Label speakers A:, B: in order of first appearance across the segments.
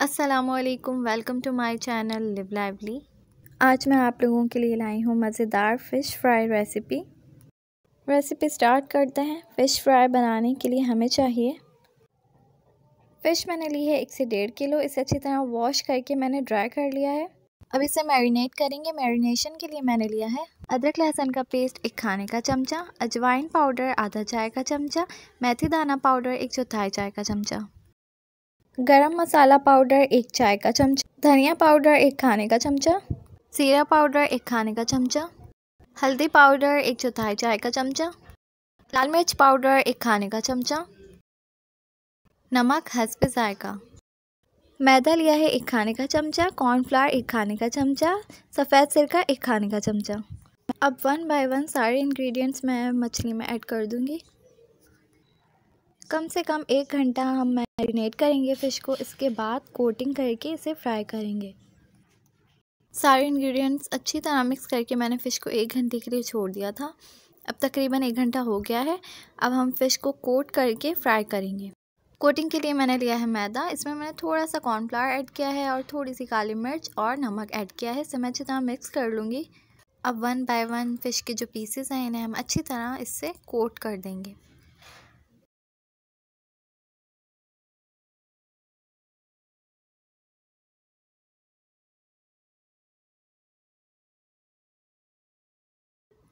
A: असलकम welcome to my channel live lively आज मैं आप लोगों के लिए लाई हूँ मज़ेदार fish fry recipe recipe start करते हैं फ़िश फ्राई बनाने के लिए हमें चाहिए फ़िश मैंने ली है एक से डेढ़ किलो इसे अच्छी तरह वॉश करके मैंने ड्राई कर लिया है अब इसे मैरिनेट करेंगे मैरिनेशन के लिए मैंने लिया है अदरक लहसुन का पेस्ट एक खाने का चमचा अजवाइन पाउडर आधा चाय का चमचा मेथी दाना पाउडर एक चौथाई चाय का चमचा गरम मसाला पाउडर एक चाय का चमचा धनिया पाउडर एक खाने का चमचा सीरा पाउडर एक खाने का चमचा हल्दी पाउडर एक चौथाई चाय का चमचा लाल मिर्च पाउडर एक खाने का चमचा नमक हंस पे जायका मैदा लिया है एक खाने का चमचा कॉर्नफ्लावर एक खाने का चमचा सफ़ेद सिरका एक खाने का चमचा अब वन बाय वन सारे इंग्रेडिएंट्स मैं मछली में ऐड कर दूंगी कम से कम एक घंटा हम मैरिनेट करेंगे फ़िश को इसके बाद कोटिंग करके इसे फ्राई करेंगे सारे इंग्रेडिएंट्स अच्छी तरह मिक्स करके मैंने फ़िश को एक घंटे के लिए छोड़ दिया था अब तकरीबन एक घंटा हो गया है अब हम फ़िश को कोट करके फ्राई करेंगे कोटिंग के लिए मैंने लिया है मैदा इसमें मैंने थोड़ा सा कॉर्नफ्लावर ऐड किया है और थोड़ी सी काली मिर्च और नमक ऐड किया है इसे मैं अच्छी तरह मिक्स कर लूँगी अब वन बाय वन फ़िश के जो पीसेस हैं इन्हें हम अच्छी तरह इससे कोट कर देंगे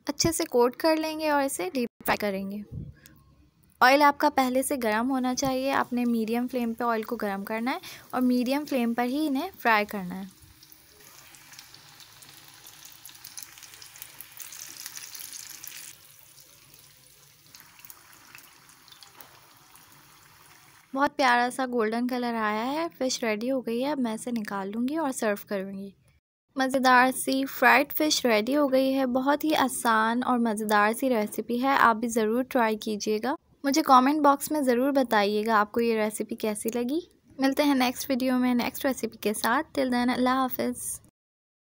A: अच्छे से कोट कर लेंगे और इसे डीप फ्राई करेंगे ऑयल आपका पहले से गर्म होना चाहिए आपने मीडियम फ्लेम पे ऑयल को गर्म करना है और मीडियम फ्लेम पर ही इन्हें फ्राई करना है बहुत प्यारा सा गोल्डन कलर आया है फ़िश रेडी हो गई है अब मैं इसे निकाल लूँगी और सर्व करूँगी मज़ेदार सी फ्राइड फ़िश रेडी हो गई है बहुत ही आसान और मज़ेदार सी रेसिपी है आप भी ज़रूर ट्राई कीजिएगा मुझे कमेंट बॉक्स में ज़रूर बताइएगा आपको ये रेसिपी कैसी लगी मिलते हैं नेक्स्ट वीडियो में नेक्स्ट रेसिपी के साथ टिल देन अल्लाह हाफिज़